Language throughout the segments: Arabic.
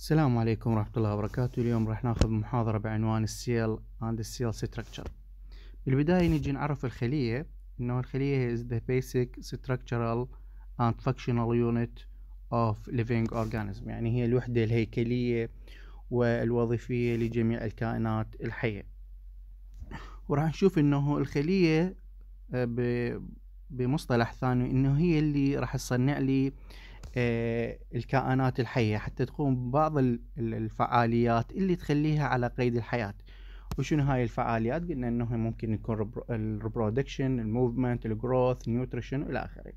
السلام عليكم ورحمة الله وبركاته اليوم راح ناخذ محاضرة بعنوان السيل and السيل structure بالبداية نجي نعرف الخلية انه الخلية is the basic structural and functional unit of living organism يعني هي الوحدة الهيكلية والوظيفية لجميع الكائنات الحية وراح نشوف انه الخلية آه، بمصطلح ثاني انه هي اللي راح تصنع لي آه، الكائنات الحية حتى تقوم ببعض الفعاليات اللي تخليها على قيد الحياة وشنو هاي الفعاليات قلنا انه ممكن يكون الريبرودكشن الموفمنت الجروث نيوتريشن الى اخره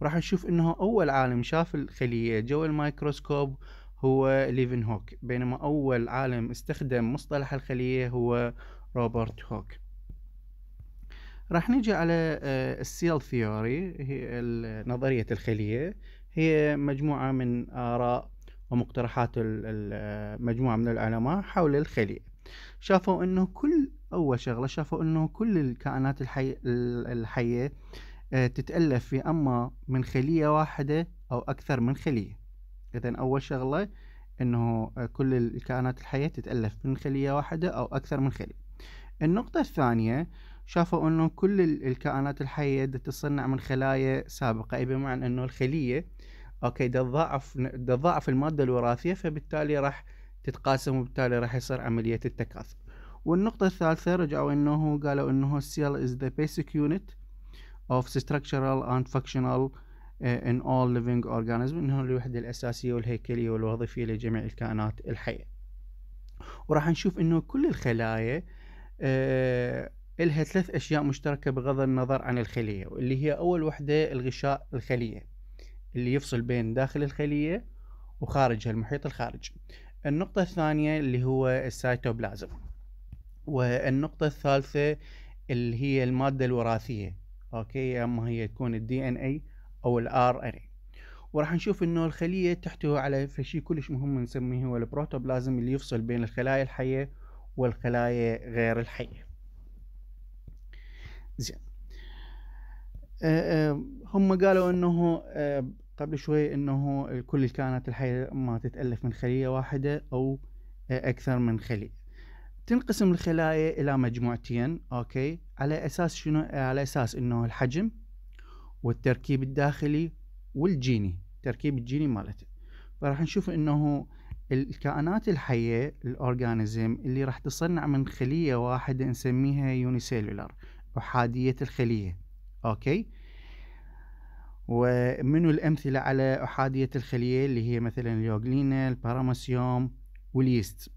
وراح نشوف انه اول عالم شاف الخلية جو الميكروسكوب هو ليفن هوك بينما اول عالم استخدم مصطلح الخلية هو روبرت هوك راح نجي على آه، السيل ثيوري هي نظرية الخلية هي مجموعة من آراء ومقترحات آه، مجموعة من العلماء حول الخلية شافوا أنه كل أول شغلة شافوا أنه كل الكائنات الحي... الحية آه، تتألف في أما من خلية واحدة أو أكثر من خلية إذا أول شغلة أنه آه، كل الكائنات الحية تتألف من خلية واحدة أو أكثر من خلية النقطة الثانية شافوا أنه كل الكائنات الحية تتصنع من خلايا سابقة أي بمعنى أنه الخلية اوكي تضاعف تضاعف الماده الوراثيه فبالتالي راح تتقاسم وبالتالي راح يصير عمليه التكاثر والنقطه الثالثه رجعوا انه قالوا انه السيل از ذا بيسك يونت of structural and functional آه، in all living organisms انه الوحده الاساسيه والهيكليه والوظيفيه لجميع الكائنات الحيه وراح نشوف انه كل الخلايا آه لها ثلاث اشياء مشتركه بغض النظر عن الخليه واللي هي اول وحده الغشاء الخليه اللي يفصل بين داخل الخلية وخارجها المحيط الخارجي النقطة الثانية اللي هو السيتوبلازم والنقطة الثالثة اللي هي المادة الوراثية اوكي يا اما هي تكون الدي ان اي او الار ان اي وراح نشوف انه الخلية تحتوي على فشي كلش مهم نسميه هو البروتوبلازم اللي يفصل بين الخلايا الحية والخلايا غير الحية زين أه، أه، هم قالوا انه أه، قبل شوي انه كل الكائنات الحية اما تتألف من خلية واحدة او اكثر من خلية تنقسم الخلايا الى مجموعتين اوكي على اساس شنو على اساس انه الحجم والتركيب الداخلي والجيني التركيب الجيني مالته فراح نشوف انه الكائنات الحية الأورجانيزم اللي راح تصنع من خلية واحدة نسميها يونيسيلولار أحادية الخلية أوكي ومنو الأمثلة على أحادية الخلية اللي هي مثلا اليوغلينا الباراماسيوم واليست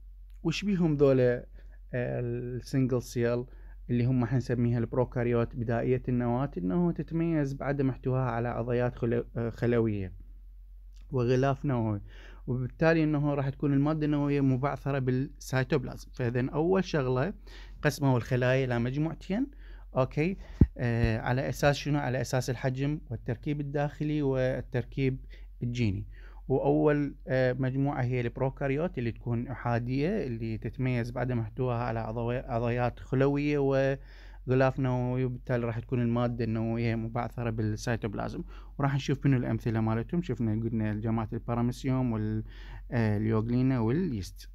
وش بيهم ذولا آه، السنجل سيل اللي هم حنسميها البروكاريوت بدائية النواة انه تتميز بعدم احتواها على عضيات آه، خلوية وغلاف نووي وبالتالي انه راح تكون المادة النووية مبعثرة بالسيتوبلازم فاذا اول شغلة قسموا الخلايا الى مجموعتين اوكي آه على اساس شنو على اساس الحجم والتركيب الداخلي والتركيب الجيني واول آه مجموعه هي البروكاريوت اللي تكون احاديه اللي تتميز بعدم احتواها على عضيات خلويه و غلاف نووي وبالتالي راح تكون المادة النووية مبعثرة بالسيتوبلازم وراح نشوف منو الأمثلة مالتهم شفنا قلنا جماعة الباراميسيوم واليوغلينا آه، واليست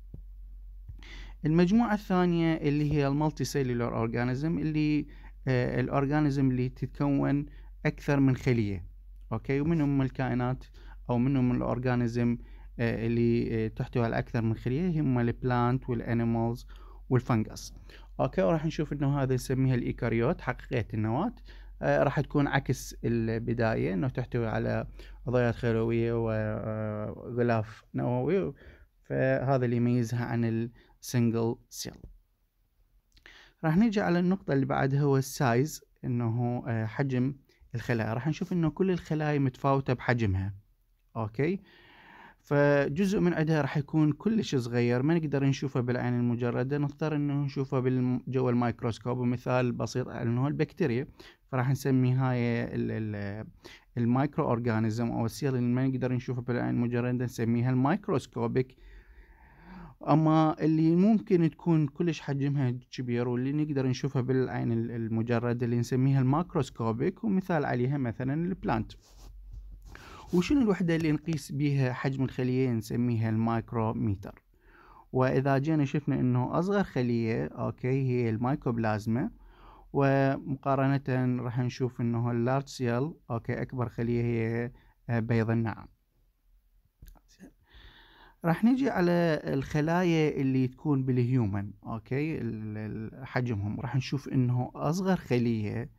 المجموعة الثانية اللي هي المالتي سيلولر اورجانيزم اللي آه، الاورجانيزم اللي تتكون اكثر من خليه اوكي ومنهم الكائنات او منهم الاورجانيزم آه، اللي آه، تحتوي على اكثر من خليه هم البلانت والانيمالز والفنجس اوكي وراح نشوف انه هذا نسميها الايكاريوت حقيقه النواه آه راح تكون عكس البدايه انه تحتوي على عضلات خلويه وغلاف نووي فهذا اللي يميزها عن السنجل سيل راح نيجي على النقطة اللي بعدها هو السايز انه آه، حجم الخلايا راح نشوف انه كل الخلايا متفاوتة بحجمها اوكي فجزء من عندها راح يكون كلش صغير ما نقدر نشوفه بالعين المجردة نضطر انه نشوفه جوا الميكروسكوب ومثال بسيط انه البكتيريا فراح نسمي هاي المايكرو اورجانيزم او السيل اللي ما نقدر نشوفه بالعين المجردة نسميها الميكروسكوبيك اما اللي ممكن تكون كلش حجمها كبير واللي نقدر نشوفها بالعين المجرد اللي نسميها الماكروسكوبيك ومثال عليها مثلا البلانت وشنو الوحدة اللي نقيس بيها حجم الخلية نسميها المايكروميتر واذا جينا شفنا انه اصغر خلية اوكي هي المايكوبلازما ومقارنة راح نشوف انه اللارج سيل اوكي اكبر خلية هي آه، بيض النعم راح نجي على الخلايا اللي تكون بالهيومن اوكي حجمهم راح نشوف انه اصغر خليه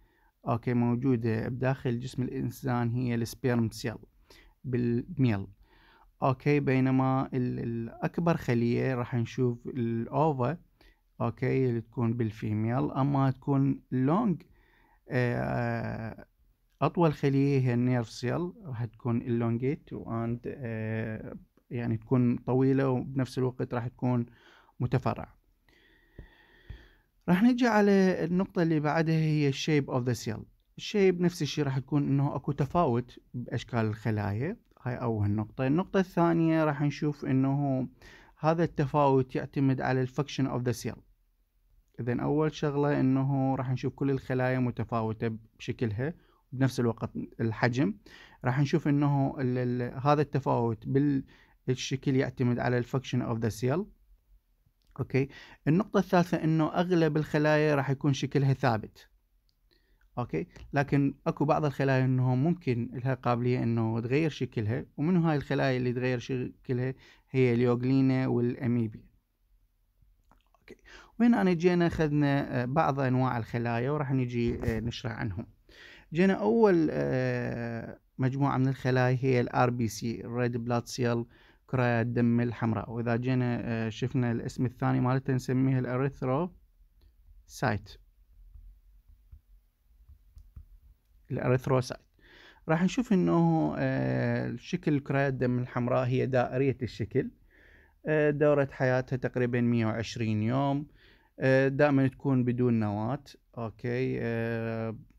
اوكي موجوده بداخل جسم الانسان هي السبيرم سيل بالميل اوكي بينما الاكبر خليه راح نشوف الاوفا اوكي اللي تكون بالفيميل اما تكون لونج آه، اطول خليه هي النيرف سيل راح تكون اللونجيت آه، واند يعني تكون طويلة وبنفس الوقت راح تكون متفرعة راح نجي على النقطة اللي بعدها هي الشيب اوف ذا سيل الشيب نفس الشيء راح يكون انه اكو تفاوت باشكال الخلايا هاي اول نقطة النقطة الثانية راح نشوف انه هذا التفاوت يعتمد على الفكشن اوف ذا سيل اذا اول شغلة انه راح نشوف كل الخلايا متفاوتة بشكلها بنفس الوقت الحجم راح نشوف انه هذا التفاوت بال الشكل يعتمد على الفكشن اوف ذا سيل اوكي النقطة الثالثة انه اغلب الخلايا راح يكون شكلها ثابت اوكي لكن اكو بعض الخلايا انه ممكن لها قابلية انه تغير شكلها ومن هاي الخلايا اللي تغير شكلها هي اليوغلينا والاميبيا اوكي انا جينا اخذنا آه، بعض انواع الخلايا وراح نجي آه، نشرح عنهم جينا اول آه، مجموعة من الخلايا هي الار بي سي ريد بلاد سيل كرة الدم الحمراء وإذا جينا آه، شفنا الاسم الثاني مالته نسميه الأريثرو سايت سايت راح نشوف انه آه، شكل كريات الدم الحمراء هي دائرية الشكل آه، دورة حياتها تقريبا 120 يوم دائما تكون بدون نواة اوكي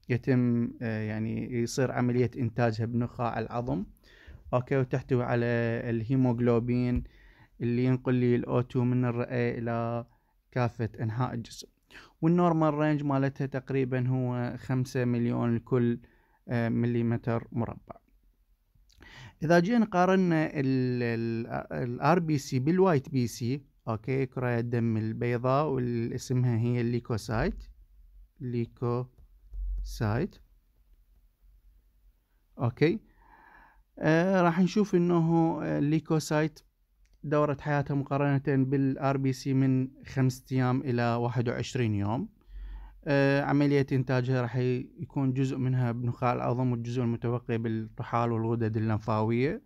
يتم يعني يصير عملية انتاجها بنخاع العظم اوكي وتحتوي على الهيموغلوبين اللي ينقل لي الاوتو من الرئة الى كافة انحاء الجسم والنورمال رينج مالتها تقريبا هو خمسة مليون لكل آه، مليمتر مربع اذا جينا قارنا الار بي سي بالوايت بي سي اوكي كريات الدم البيضاء واللي اسمها هي الليكوسايت ليكوسايت اوكي آه، راح نشوف انه الليكوسايت آه، دورة حياتها مقارنة بالار بي سي من خمسة ايام الى واحد وعشرين يوم آه عملية انتاجها راح يكون جزء منها بنخاع العظم والجزء المتبقي بالطحال والغدد اللمفاوية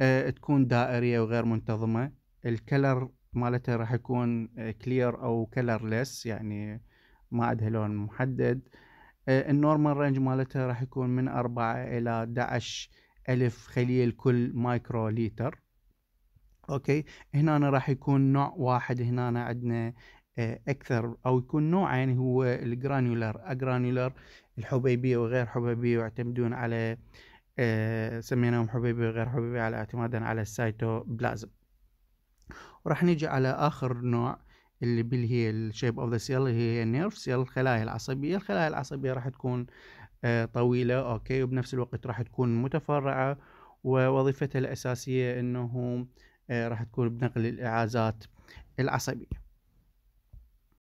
آه تكون دائرية وغير منتظمة الكلر مالتها راح يكون كلير آه، او كلرلس يعني ما عندها لون محدد النورمال رينج مالتها راح يكون من أربعة إلى 11 ألف خلية لكل مايكرو لتر اوكي هنا راح يكون نوع واحد هنا عندنا آه، اكثر او يكون نوعين يعني هو الجرانيولر أجرانيولر الحبيبيه وغير حبيبيه يعتمدون على آه، سميناهم حبيبيه وغير حبيبيه على اعتمادا على السيتوبلازم وراح نيجي على اخر نوع اللي بالهي هي الشيب اوف ذا سيل هي النيرف سيل الخلايا العصبيه الخلايا العصبيه راح تكون آه، طويلة أوكي وبنفس الوقت راح تكون متفرعة ووظيفتها الأساسية أنه آه، راح تكون بنقل الإعازات العصبية